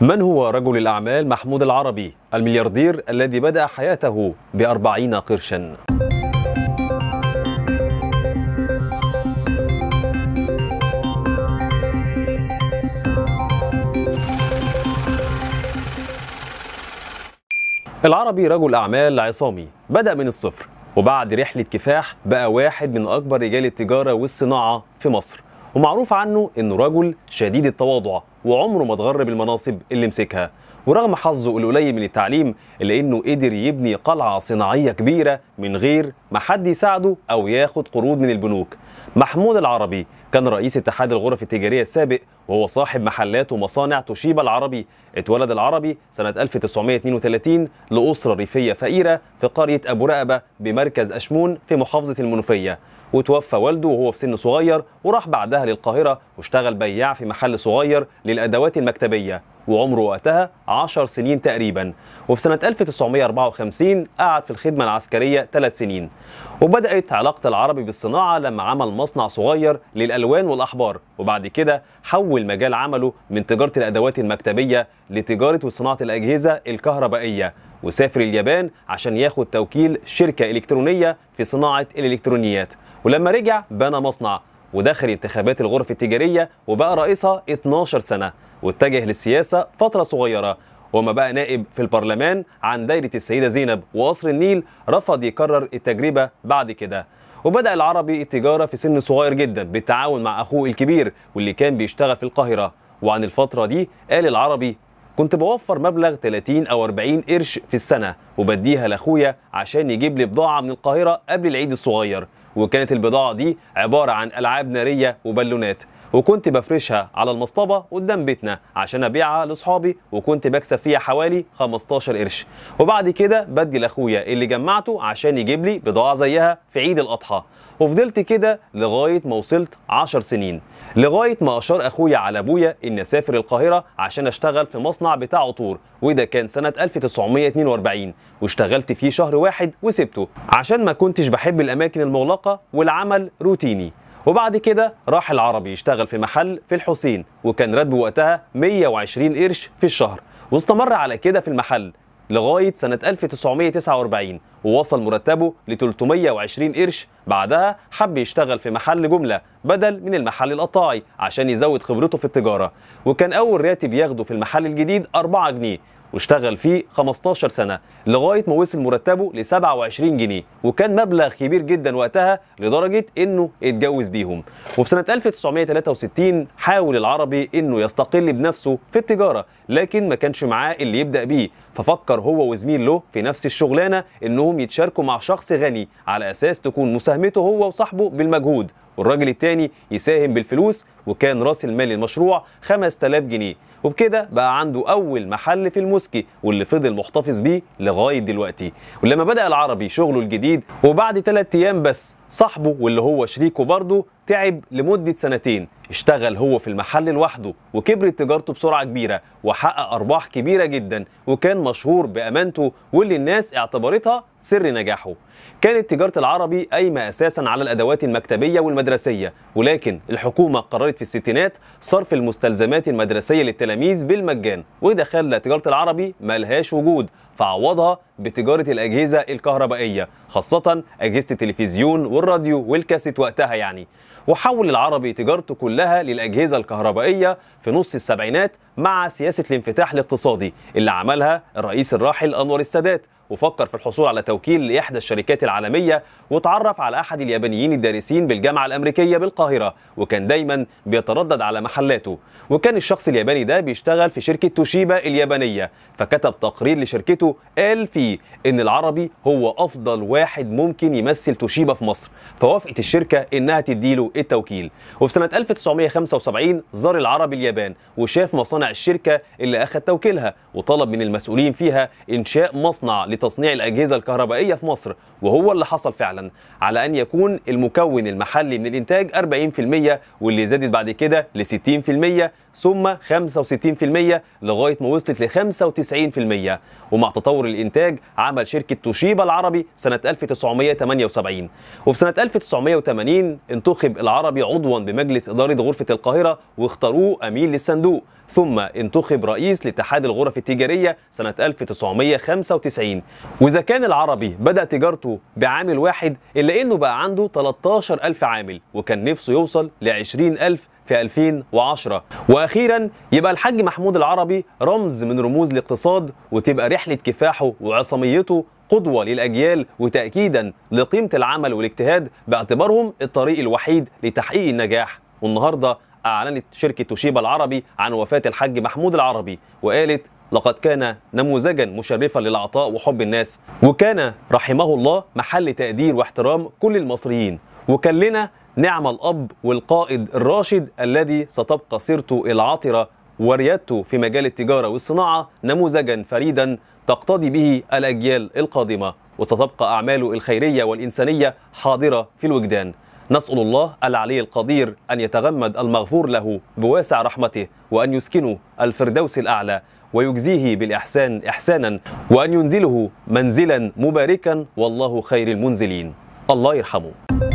من هو رجل الأعمال محمود العربي الملياردير الذي بدأ حياته بأربعين قرشا؟ العربي رجل أعمال عصامي بدأ من الصفر وبعد رحلة كفاح بقى واحد من أكبر رجال التجارة والصناعة في مصر ومعروف عنه انه رجل شديد التواضع وعمره ما تغرب المناصب اللي مسكها ورغم حظه القليل من التعليم الا انه قدر يبني قلعه صناعيه كبيره من غير ما حد يساعده او ياخد قروض من البنوك محمود العربي كان رئيس اتحاد الغرف التجاريه السابق وهو صاحب محلات ومصانع توشيبا العربي اتولد العربي سنة 1932 لأسرة ريفية فقيرة في قرية أبو رقبة بمركز أشمون في محافظة المنوفية وتوفى والده وهو في سن صغير وراح بعدها للقاهرة واشتغل بياع في محل صغير للأدوات المكتبية وعمره وقتها 10 سنين تقريبا وفي سنة 1954 قعد في الخدمة العسكرية ثلاث سنين وبدأت علاقة العربي بالصناعة لما عمل مصنع صغير للألوان والأحبار وبعد كده حول مجال عمله من تجارة الأدوات المكتبية لتجارة وصناعة الأجهزة الكهربائية وسافر اليابان عشان ياخد توكيل شركة إلكترونية في صناعة الإلكترونيات ولما رجع بنى مصنع ودخل انتخابات الغرف التجارية وبقى رئيسها 12 سنة واتجه للسياسة فترة صغيرة وما بقى نائب في البرلمان عن دايرة السيدة زينب وقصر النيل رفض يكرر التجربة بعد كده وبدأ العربي التجارة في سن صغير جدا بالتعاون مع أخوه الكبير واللي كان بيشتغل في القاهرة وعن الفترة دي قال العربي كنت بوفر مبلغ 30 أو 40 قرش في السنة وبديها لأخويا عشان يجيب لي بضاعة من القاهرة قبل العيد الصغير وكانت البضاعة دي عبارة عن ألعاب نارية وبالونات وكنت بفرشها على المصطبة قدام بيتنا عشان أبيعها لأصحابي وكنت بكسب فيها حوالي 15 قرش وبعد كده بدي لأخويا اللي جمعته عشان يجيب لي بضاعة زيها في عيد الأضحى وفضلت كده لغاية ما وصلت 10 سنين لغاية ما أشار أخويا على أبويا إني أسافر القاهرة عشان أشتغل في مصنع بتاع عطور وده كان سنة 1942 واشتغلت فيه شهر واحد وسبته عشان ما كنتش بحب الأماكن المغلقة والعمل روتيني وبعد كده راح العربي يشتغل في محل في الحسين وكان راتبه وقتها 120 قرش في الشهر واستمر على كده في المحل لغاية سنة 1949 ووصل مرتبه ل 320 قرش بعدها حب يشتغل في محل جملة بدل من المحل القطاعي عشان يزود خبرته في التجارة وكان أول راتب ياخده في المحل الجديد 4 جنيه واشتغل فيه 15 سنة لغاية ما وصل مرتبه ل 27 جنيه وكان مبلغ كبير جدا وقتها لدرجة إنه اتجوز بيهم وفي سنة 1963 حاول العربي إنه يستقل بنفسه في التجارة لكن ما كانش معاه اللي يبدأ بيه ففكر هو وزميل له في نفس الشغلانة إنهم يتشاركوا مع شخص غني على أساس تكون مساهمته هو وصاحبه بالمجهود والراجل التاني يساهم بالفلوس وكان راس المال المشروع 5000 جنيه وبكده بقى عنده اول محل في الموسكي واللي فضل محتفظ بيه لغايه دلوقتي ولما بدا العربي شغله الجديد وبعد 3 ايام بس صاحبه واللي هو شريكه برضه تعب لمده سنتين اشتغل هو في المحل لوحده وكبرت تجارته بسرعه كبيره وحقق ارباح كبيره جدا وكان مشهور بامانته واللي الناس اعتبرتها سر نجاحه كانت تجارة العربي قايمة أساسا على الأدوات المكتبية والمدرسية ولكن الحكومة قررت في الستينات صرف المستلزمات المدرسية للتلاميذ بالمجان وده خلى تجارة العربي ملهاش وجود فعوضها بتجارة الأجهزة الكهربائية خاصة أجهزة التلفزيون والراديو والكاسيت وقتها يعني وحول العربي تجارته كلها للأجهزة الكهربائية في نص السبعينات مع سياسة الانفتاح الاقتصادي اللي عملها الرئيس الراحل أنور السادات وفكر في الحصول على توكيل لإحدى الشركات العالمية وتعرف على أحد اليابانيين الدارسين بالجامعة الأمريكية بالقاهرة وكان دايما بيتردد على محلاته وكان الشخص الياباني ده بيشتغل في شركة توشيبا اليابانية فكتب تقرير لشركته قال فيه إن العربي هو أفضل واحد ممكن يمثل توشيبا في مصر فوافقت الشركة إنها تديله التوكيل وفي سنة 1975 زار العربي اليابان وشاف مصانع الشركة اللي أخذ توكيلها وطلب من المسؤولين فيها إنشاء مصنع لت تصنيع الأجهزة الكهربائية في مصر وهو اللي حصل فعلا على أن يكون المكون المحلي من الإنتاج 40% واللي زادت بعد كده ل 60% ثم 65% لغاية ما وصلت ل 95% ومع تطور الإنتاج عمل شركة توشيبا العربي سنة 1978 وفي سنة 1980 انتخب العربي عضوا بمجلس إدارة غرفة القاهرة واختاروه أمين للصندوق ثم انتخب رئيس لاتحاد الغرف التجارية سنة 1995 وإذا كان العربي بدأ تجارته بعامل واحد إلا أنه بقى عنده 13 ألف عامل وكان نفسه يوصل ل 20 ألف في 2010 واخيرا يبقى الحاج محمود العربي رمز من رموز الاقتصاد وتبقى رحله كفاحه وعصاميته قدوه للاجيال وتاكيدا لقيمه العمل والاجتهاد باعتبارهم الطريق الوحيد لتحقيق النجاح والنهارده اعلنت شركه توشيبا العربي عن وفاه الحاج محمود العربي وقالت لقد كان نموذجا مشرفا للعطاء وحب الناس وكان رحمه الله محل تقدير واحترام كل المصريين وكان لنا نعم الأب والقائد الراشد الذي ستبقى سيرته العطرة وريادته في مجال التجارة والصناعة نموذجا فريدا تقتضي به الأجيال القادمة وستبقى أعماله الخيرية والإنسانية حاضرة في الوجدان نسأل الله العلي القدير أن يتغمد المغفور له بواسع رحمته وأن يسكنه الفردوس الأعلى ويجزيه بالإحسان إحسانا وأن ينزله منزلا مباركا والله خير المنزلين الله يرحمه